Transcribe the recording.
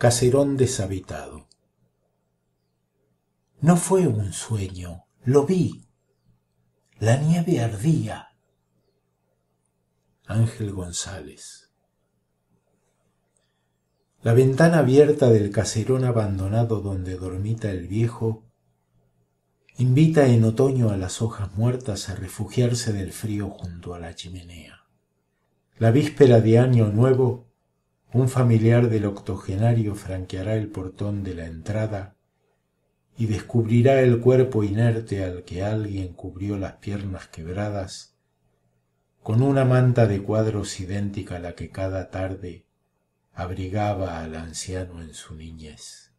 caserón deshabitado. No fue un sueño, lo vi. La nieve ardía. Ángel González. La ventana abierta del caserón abandonado donde dormita el viejo invita en otoño a las hojas muertas a refugiarse del frío junto a la chimenea. La víspera de Año Nuevo un familiar del octogenario franqueará el portón de la entrada y descubrirá el cuerpo inerte al que alguien cubrió las piernas quebradas con una manta de cuadros idéntica a la que cada tarde abrigaba al anciano en su niñez.